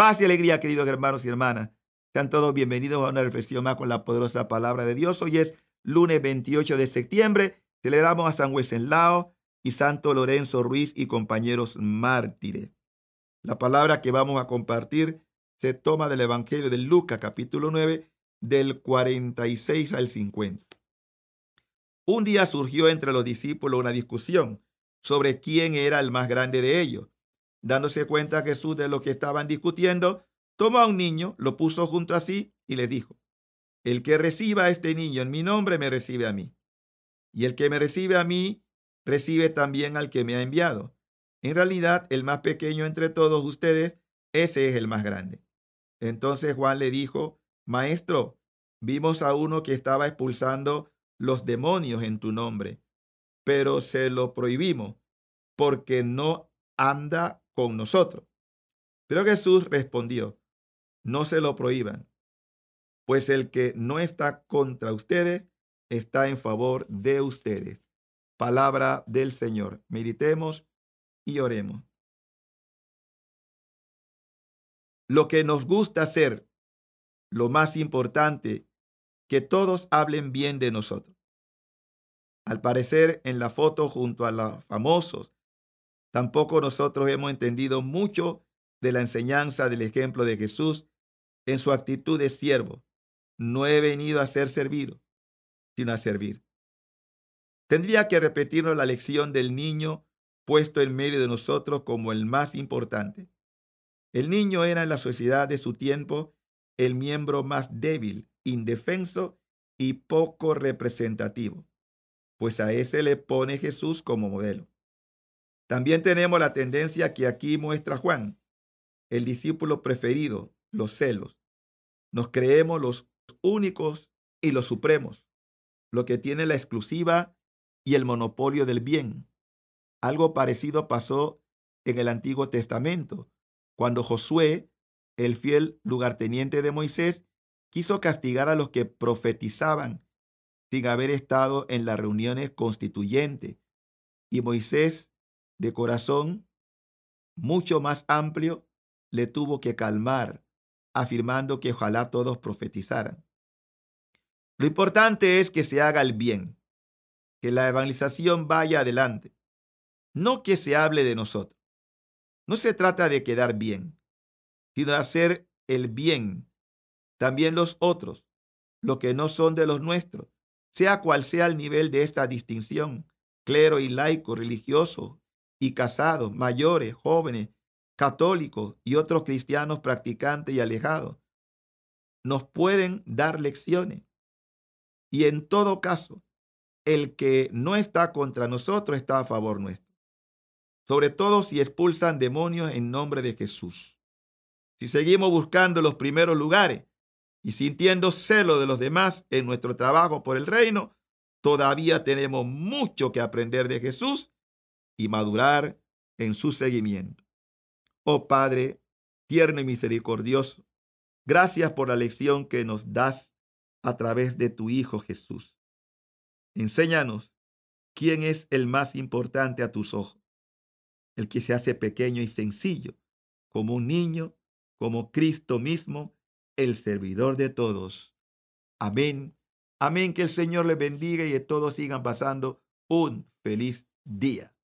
Paz y alegría, queridos hermanos y hermanas. Sean todos bienvenidos a una reflexión más con la poderosa palabra de Dios. Hoy es lunes 28 de septiembre. Celebramos a San Wenceslao y Santo Lorenzo Ruiz y compañeros mártires. La palabra que vamos a compartir se toma del Evangelio de Lucas, capítulo 9, del 46 al 50. Un día surgió entre los discípulos una discusión sobre quién era el más grande de ellos. Dándose cuenta Jesús de lo que estaban discutiendo, tomó a un niño, lo puso junto a sí y le dijo, el que reciba a este niño en mi nombre me recibe a mí. Y el que me recibe a mí, recibe también al que me ha enviado. En realidad, el más pequeño entre todos ustedes, ese es el más grande. Entonces Juan le dijo, Maestro, vimos a uno que estaba expulsando los demonios en tu nombre, pero se lo prohibimos porque no anda nosotros. Pero Jesús respondió, no se lo prohíban, pues el que no está contra ustedes está en favor de ustedes. Palabra del Señor. Meditemos y oremos. Lo que nos gusta hacer, lo más importante, que todos hablen bien de nosotros. Al parecer, en la foto junto a los famosos Tampoco nosotros hemos entendido mucho de la enseñanza del ejemplo de Jesús en su actitud de siervo. No he venido a ser servido, sino a servir. Tendría que repetirnos la lección del niño puesto en medio de nosotros como el más importante. El niño era en la sociedad de su tiempo el miembro más débil, indefenso y poco representativo, pues a ese le pone Jesús como modelo. También tenemos la tendencia que aquí muestra Juan, el discípulo preferido, los celos. Nos creemos los únicos y los supremos, lo que tiene la exclusiva y el monopolio del bien. Algo parecido pasó en el Antiguo Testamento, cuando Josué, el fiel lugarteniente de Moisés, quiso castigar a los que profetizaban sin haber estado en las reuniones constituyentes. Y Moisés de corazón mucho más amplio, le tuvo que calmar, afirmando que ojalá todos profetizaran. Lo importante es que se haga el bien, que la evangelización vaya adelante, no que se hable de nosotros. No se trata de quedar bien, sino de hacer el bien, también los otros, los que no son de los nuestros, sea cual sea el nivel de esta distinción, clero y laico, religioso, y casados, mayores, jóvenes, católicos y otros cristianos practicantes y alejados, nos pueden dar lecciones. Y en todo caso, el que no está contra nosotros está a favor nuestro. Sobre todo si expulsan demonios en nombre de Jesús. Si seguimos buscando los primeros lugares y sintiendo celo de los demás en nuestro trabajo por el reino, todavía tenemos mucho que aprender de Jesús y madurar en su seguimiento. Oh Padre, tierno y misericordioso, gracias por la lección que nos das a través de tu Hijo Jesús. Enséñanos quién es el más importante a tus ojos, el que se hace pequeño y sencillo, como un niño, como Cristo mismo, el servidor de todos. Amén. Amén. Que el Señor le bendiga y que todos sigan pasando un feliz día.